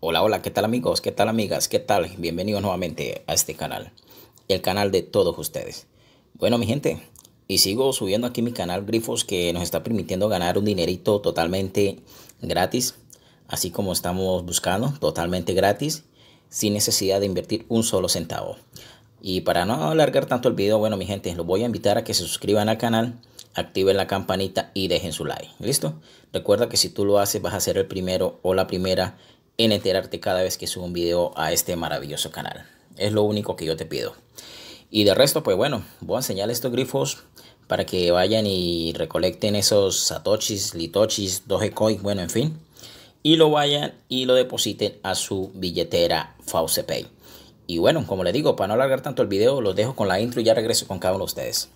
Hola, hola, ¿qué tal amigos? ¿Qué tal amigas? ¿Qué tal? Bienvenidos nuevamente a este canal, el canal de todos ustedes. Bueno, mi gente, y sigo subiendo aquí mi canal Grifos que nos está permitiendo ganar un dinerito totalmente gratis, así como estamos buscando, totalmente gratis, sin necesidad de invertir un solo centavo. Y para no alargar tanto el video, bueno, mi gente, los voy a invitar a que se suscriban al canal, activen la campanita y dejen su like. ¿Listo? Recuerda que si tú lo haces, vas a ser el primero o la primera en enterarte cada vez que subo un video a este maravilloso canal. Es lo único que yo te pido. Y de resto, pues bueno, voy a enseñar estos grifos para que vayan y recolecten esos satoshis, litochis, dogecoin, bueno, en fin. Y lo vayan y lo depositen a su billetera FaucePay. Y bueno, como les digo, para no alargar tanto el video, los dejo con la intro y ya regreso con cada uno de ustedes.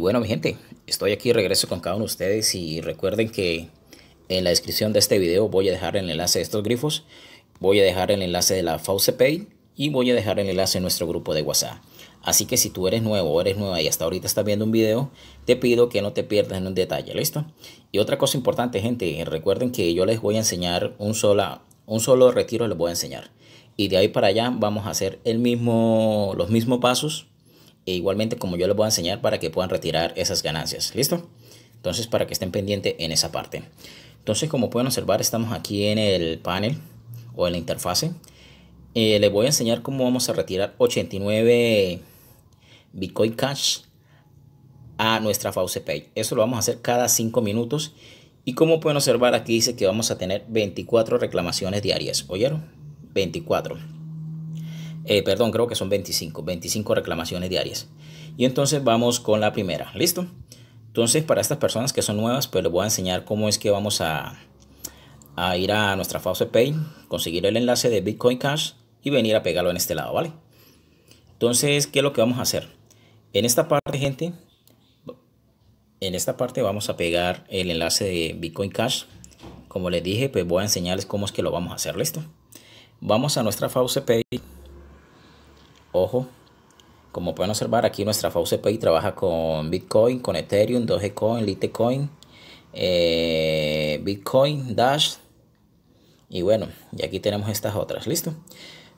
bueno, mi gente, estoy aquí, regreso con cada uno de ustedes y recuerden que en la descripción de este video voy a dejar el enlace de estos grifos, voy a dejar el enlace de la Pay y voy a dejar el enlace de nuestro grupo de WhatsApp. Así que si tú eres nuevo o eres nueva y hasta ahorita estás viendo un video, te pido que no te pierdas en un detalle, ¿listo? Y otra cosa importante, gente, recuerden que yo les voy a enseñar un, un solo retiro, les voy a enseñar. Y de ahí para allá vamos a hacer el mismo, los mismos pasos e igualmente como yo les voy a enseñar para que puedan retirar esas ganancias. ¿Listo? Entonces para que estén pendientes en esa parte. Entonces como pueden observar estamos aquí en el panel o en la interfase. Eh, les voy a enseñar cómo vamos a retirar 89 Bitcoin Cash a nuestra FAUCEPAY Eso lo vamos a hacer cada 5 minutos. Y como pueden observar aquí dice que vamos a tener 24 reclamaciones diarias. ¿Oyeron? 24. Eh, perdón, creo que son 25, 25 reclamaciones diarias. Y entonces vamos con la primera, ¿listo? Entonces, para estas personas que son nuevas, pues les voy a enseñar cómo es que vamos a, a ir a nuestra Fauce Pay, conseguir el enlace de Bitcoin Cash y venir a pegarlo en este lado, ¿vale? Entonces, ¿qué es lo que vamos a hacer? En esta parte, gente, en esta parte vamos a pegar el enlace de Bitcoin Cash. Como les dije, pues voy a enseñarles cómo es que lo vamos a hacer, ¿listo? Vamos a nuestra Fauce Pay. Ojo, como pueden observar aquí nuestra FAUCPI trabaja con Bitcoin, con Ethereum, Dogecoin, Litecoin, eh, Bitcoin, Dash. Y bueno, y aquí tenemos estas otras, ¿listo?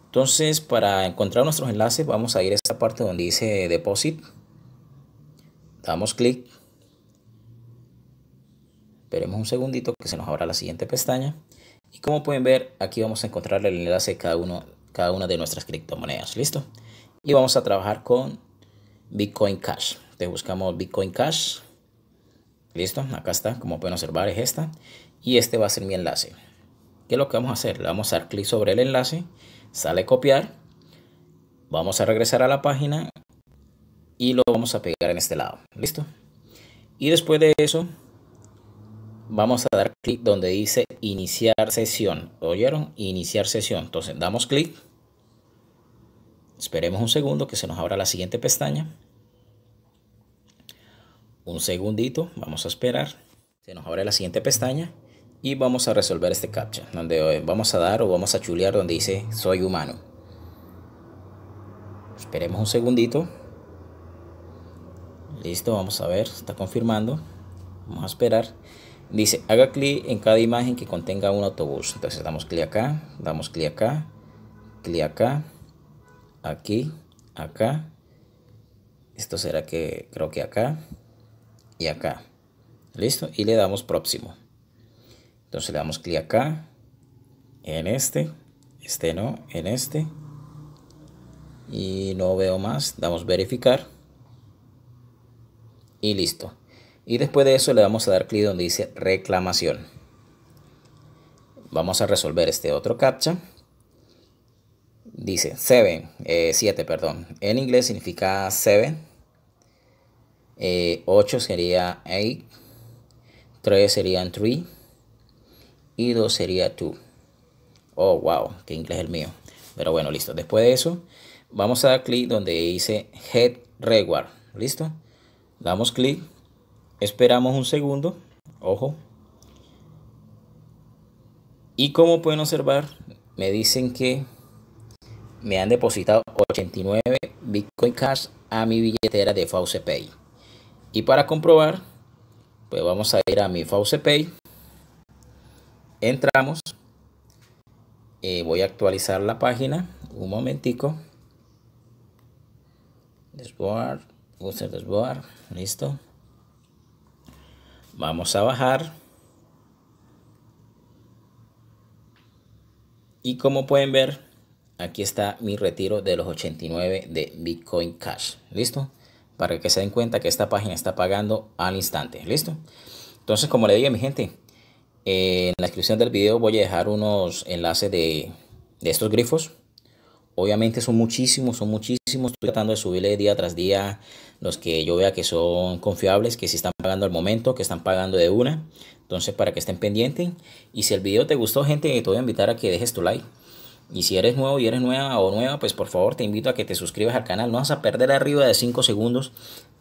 Entonces, para encontrar nuestros enlaces, vamos a ir a esta parte donde dice Deposit. Damos clic. Esperemos un segundito que se nos abra la siguiente pestaña. Y como pueden ver, aquí vamos a encontrar el enlace de cada uno cada una de nuestras criptomonedas. ¿Listo? Y vamos a trabajar con Bitcoin Cash. Te buscamos Bitcoin Cash. ¿Listo? Acá está, como pueden observar es esta. Y este va a ser mi enlace. ¿Qué es lo que vamos a hacer? Le vamos a dar clic sobre el enlace, sale copiar. Vamos a regresar a la página y lo vamos a pegar en este lado. ¿Listo? Y después de eso, vamos a dar clic donde dice iniciar sesión. oyeron? Iniciar sesión. Entonces damos clic. Esperemos un segundo que se nos abra la siguiente pestaña. Un segundito, vamos a esperar. Se nos abre la siguiente pestaña y vamos a resolver este captcha, donde eh, vamos a dar o vamos a chulear donde dice soy humano. Esperemos un segundito. Listo, vamos a ver, está confirmando. Vamos a esperar. Dice, haga clic en cada imagen que contenga un autobús. Entonces damos clic acá, damos clic acá, clic acá, aquí, acá. Esto será que creo que acá y acá. ¿Listo? Y le damos próximo. Entonces le damos clic acá, en este, este no, en este. Y no veo más. Damos verificar. Y listo. Y después de eso le vamos a dar clic donde dice reclamación. Vamos a resolver este otro captcha. Dice 7, 7, eh, perdón. En inglés significa 7. 8 eh, sería 8. 3 serían 3. Y 2 sería 2. Oh, wow, qué inglés el mío. Pero bueno, listo. Después de eso, vamos a dar clic donde dice Head Reward. ¿Listo? Damos clic Esperamos un segundo, ojo. Y como pueden observar, me dicen que me han depositado 89 Bitcoin Cash a mi billetera de Fauce Y para comprobar, pues vamos a ir a mi FAUCEPAY. Entramos. Eh, voy a actualizar la página. Un momentico. Dashboard. User desboard. Listo. Vamos a bajar. Y como pueden ver, aquí está mi retiro de los 89 de Bitcoin Cash. ¿Listo? Para que se den cuenta que esta página está pagando al instante. ¿Listo? Entonces, como le dije mi gente, eh, en la descripción del video voy a dejar unos enlaces de estos grifos Obviamente son muchísimos, son muchísimos. Estoy tratando de subirle día tras día los que yo vea que son confiables, que si están pagando al momento, que están pagando de una. Entonces, para que estén pendientes. Y si el video te gustó, gente, te voy a invitar a que dejes tu like. Y si eres nuevo y eres nueva o nueva, pues por favor te invito a que te suscribas al canal. No vas a perder arriba de 5 segundos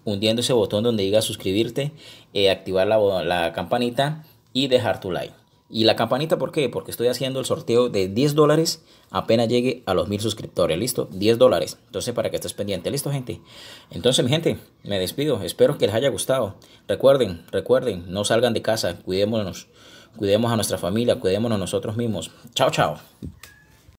hundiendo ese botón donde diga suscribirte, eh, activar la campanita y dejar tu like. Y la campanita, ¿por qué? Porque estoy haciendo el sorteo de 10 dólares apenas llegue a los mil suscriptores, ¿listo? 10 dólares. Entonces, para que estés pendiente, ¿listo, gente? Entonces, mi gente, me despido. Espero que les haya gustado. Recuerden, recuerden, no salgan de casa, cuidémonos, cuidemos a nuestra familia, cuidémonos nosotros mismos. Chao, chao.